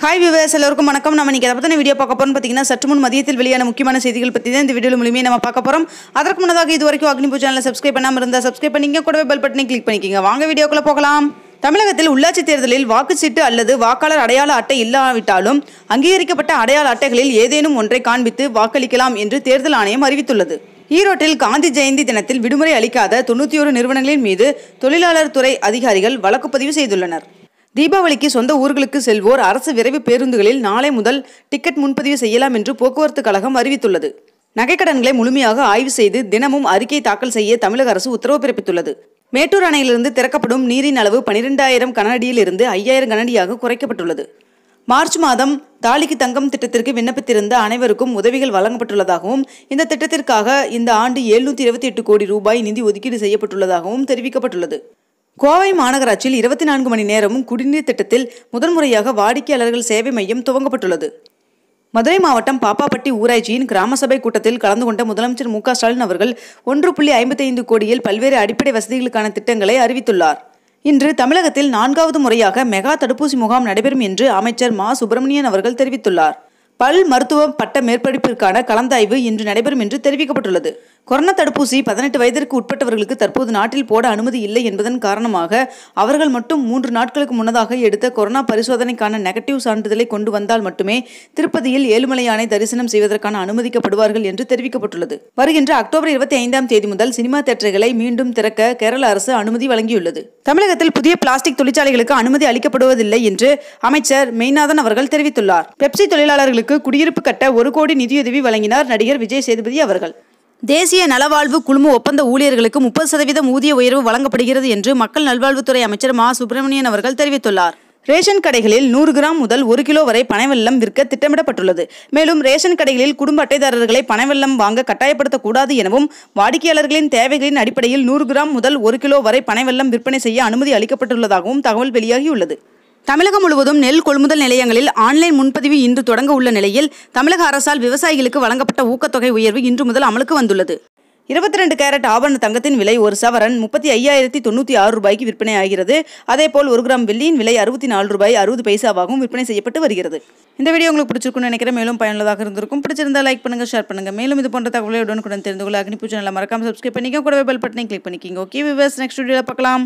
hi wives எல்லோருக்கும் வணக்கம் நம்ம இன்றைக்கி அதை பற்றின வீடியோ பார்க்க போகிறோம் பார்த்தீங்கன்னா சற்று முன் மதியத்தில் வெளியான முக்கியமான செய்திகள் பற்றி தான் இந்த வீடியோ மூலியமே நம்ம பார்க்க போகிறோம் அதற்கு முன்னதாக இதுவரைக்கும் அக்னி அக்னிபூ சேனலில் சப்ஸ்கிரைப் பண்ணாமல் இருந்தால் சப்ஸ்கிரைப் பண்ணிங்க கூடவே பெல் பட்டனை கிளிக் பண்ணிக்கிங்க வாங்க வீடியோக்குள்ளே போகலாம் தமிழகத்தில் உள்ளாட்சி தேர்தலில் வாக்குச்சீட்டு அல்லது வாக்காளர் அடையாள அட்டை இல்லாவிட்டாலும் அங்கீகரிக்கப்பட்ட அடையாள அட்டைகளில் ஏதேனும் ஒன்றை காண்பித்து வாக்களிக்கலாம் என்று தேர்தல் ஆணையம் அறிவித்துள்ளது ஈரோட்டில் காந்தி ஜெயந்தி தினத்தில் விடுமுறை அளிக்காத தொண்ணூற்றி ஒரு நிறுவனங்களின் மீது தொழிலாளர் துறை அதிகாரிகள் வழக்கு பதிவு செய்துள்ளனர் தீபாவளிக்கு சொந்த ஊர்களுக்கு செல்வோர் அரசு விரைவு பேருந்துகளில் நாளை முதல் டிக்கெட் முன்பதிவு செய்யலாம் என்று போக்குவரத்து கழகம் அறிவித்துள்ளது நகைக்கடன்களை முழுமையாக ஆய்வு செய்து தினமும் அறிக்கை தாக்கல் செய்ய தமிழக அரசு உத்தரவு பிறப்பித்துள்ளது மேட்டூர் அணையிலிருந்து திறக்கப்படும் நீரின் அளவு பனிரெண்டாயிரம் கனஅடியில் இருந்து ஐயாயிரம் கனஅடியாக குறைக்கப்பட்டுள்ளது மார்ச் மாதம் தாலிக்கு தங்கம் திட்டத்திற்கு விண்ணப்பித்திருந்த அனைவருக்கும் உதவிகள் வழங்கப்பட்டுள்ளதாகவும் இந்த திட்டத்திற்காக இந்த ஆண்டு எழுநூத்தி இருபத்தி எட்டு கோடி ரூபாய் நிதி ஒதுக்கீடு செய்யப்பட்டுள்ளதாகவும் தெரிவிக்கப்பட்டுள்ளது கோவை மாநகராட்சியில் இருபத்தி நான்கு மணி நேரமும் குடிநீர் திட்டத்தில் முதன்முறையாக வாடிக்கையாளர்கள் சேவை மையம் துவங்கப்பட்டுள்ளது மதுரை மாவட்டம் பாப்பாப்பட்டி ஊராட்சியின் கிராம சபை கூட்டத்தில் கலந்து கொண்ட முதலமைச்சர் மு ஸ்டாலின் அவர்கள் ஒன்று புள்ளி ஐம்பத்தைந்து கோடியில் பல்வேறு அடிப்படை வசதிகளுக்கான திட்டங்களை அறிவித்துள்ளார் இன்று தமிழகத்தில் நான்காவது முறையாக மெகா தடுப்பூசி முகாம் நடைபெறும் என்று அமைச்சர் மா சுப்பிரமணியன் அவர்கள் தெரிவித்துள்ளார் பல் மருத்துவ பட்ட மேற்படிப்பிற்கான கலந்தாய்வு இன்று நடைபெறும் என்று தெரிவிக்கப்பட்டுள்ளது கொரோனா தடுப்பூசி பதினெட்டு வயதிற்கு உட்பட்டவர்களுக்கு தற்போது நாட்டில் போட அனுமதி இல்லை என்பதன் காரணமாக அவர்கள் மட்டும் மூன்று நாட்களுக்கு முன்னதாக எடுத்த கொரோனா பரிசோதனைக்கான நெகட்டிவ் சான்றிதழை கொண்டு வந்தால் மட்டுமே திருப்பதியில் ஏழுமலையானை தரிசனம் செய்வதற்கான அனுமதிக்கப்படுவார்கள் என்று தெரிவிக்கப்பட்டுள்ளது வருகின்ற அக்டோபர் இருபத்தி ஐந்தாம் தேதி முதல் சினிமா தேட்டர்களை மீண்டும் திறக்க கேரள அரசு அனுமதி வழங்கியுள்ளது தமிழகத்தில் புதிய பிளாஸ்டிக் தொழிற்சாலைகளுக்கு அனுமதி அளிக்கப்படுவதில்லை என்று அமைச்சர் மெய்நாதன் அவர்கள் தெரிவித்துள்ளார் பெப்சி தொழிலாளர்களுக்கு குடியிருப்பு கட்ட ஒரு கோடி நிதியுதவி வழங்கினார் நடிகர் விஜய் சேதுபதி அவர்கள் தேசிய நலவாழ்வு குழும ஒப்பந்த ஊழியர்களுக்கு முப்பது சதவீதம் ஊதிய உயர்வு வழங்கப்படுகிறது என்று மக்கள் நல்வாழ்வுத்துறை அமைச்சர் மா சுப்பிரமணியன் அவர்கள் தெரிவித்துள்ளார் ரேஷன் கடைகளில் நூறு கிராம் முதல் ஒரு கிலோ வரை பனைவெல்லம் விற்க திட்டமிடப்பட்டுள்ளது மேலும் ரேஷன் கடைகளில் குடும்ப அட்டைதாரர்களை பனைவெல்லம் வாங்க கட்டாயப்படுத்தக்கூடாது எனவும் வாடிக்கையாளர்களின் தேவைகளின் அடிப்படையில் நூறு கிராம் முதல் ஒரு கிலோ வரை பனைவெல்லம் விற்பனை செய்ய அனுமதி அளிக்கப்பட்டுள்ளதாகவும் தகவல் வெளியாகியுள்ளது தமிழகம் முழுவதும் நெல் கொள்முதல் நிலையங்களில் ஆன்லைன் முன்பதிவு இன்று தொடங்க உள்ள நிலையில் தமிழக அரசால் விவசாயிகளுக்கு வழங்கப்பட்ட ஊக்கத்தொகை உயர்வு இன்று முதல் அமலுக்கு வந்துள்ளது இருபத்தி ரெண்டு கேரட் ஆபரண தங்கத்தின் விலை ஒரு சவரன் முப்பத்தி ஐயாயிரத்தி தொண்ணூற்றி ஆறு ரூபாய்க்கு விற்பனை ஆகிறது அதேபோல் ஒரு கிராம் வெள்ளியின் விலை அறுபத்தி நாலு ரூபாய் அறுபது பைசாவாகவும் விற்பனை செய்யப்பட்டு வருகிறது இந்த வீடியோ உங்களுக்கு பிடிச்சிருக்கும்னு நினைக்கிறேன் மேலும் பயனுள்ளதாக இருந்திருக்கும் பிடிச்சிருந்தா லைக் பண்ணுங்கள் ஷேர் பண்ணுங்கள் மேலும் இது போன்ற தகவலை உடனுக்குடன் தெரிந்து கொள்ள அக்னி பூஜை நல்லா மறக்காமல் சப்ஸ்கிரைப் பண்ணிக்கோ கூடவே பெல் பட்டனை கிளிக் பண்ணிக்கிங்க ஓகே விவர்ஸ் நெக்ஸ்ட் வீடியோவில் பார்க்கலாம்